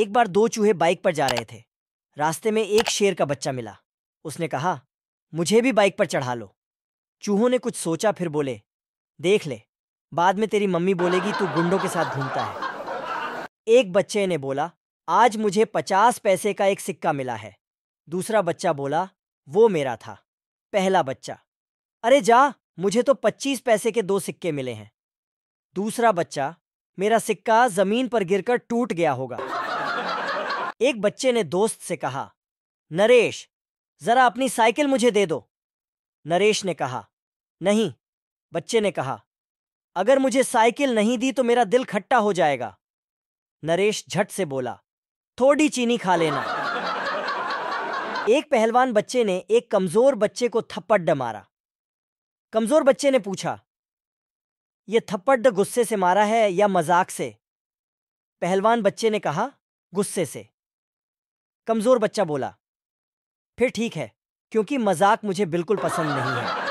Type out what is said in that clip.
एक बार दो चूहे बाइक पर जा रहे थे रास्ते में एक शेर का बच्चा मिला उसने कहा मुझे भी बाइक पर चढ़ा लो चूहों ने कुछ सोचा फिर बोले देख ले बाद में तेरी मम्मी बोलेगी तू गुंडों के साथ घूमता है एक बच्चे ने बोला आज मुझे पचास पैसे का एक सिक्का मिला है दूसरा बच्चा बोला वो मेरा था पहला बच्चा अरे जा मुझे तो पच्चीस पैसे के दो सिक्के मिले हैं दूसरा बच्चा मेरा सिक्का जमीन पर गिरकर टूट गया होगा एक बच्चे ने दोस्त से कहा नरेश जरा अपनी साइकिल मुझे दे दो नरेश ने कहा नहीं बच्चे ने कहा अगर मुझे साइकिल नहीं दी तो मेरा दिल खट्टा हो जाएगा नरेश झट से बोला थोड़ी चीनी खा लेना एक पहलवान बच्चे ने एक कमजोर बच्चे को थप्पड़ मारा कमजोर बच्चे ने पूछा यह थप्पड़ गुस्से से मारा है या मजाक से पहलवान बच्चे ने कहा गुस्से से कमजोर बच्चा बोला फिर ठीक है क्योंकि मजाक मुझे बिल्कुल पसंद नहीं है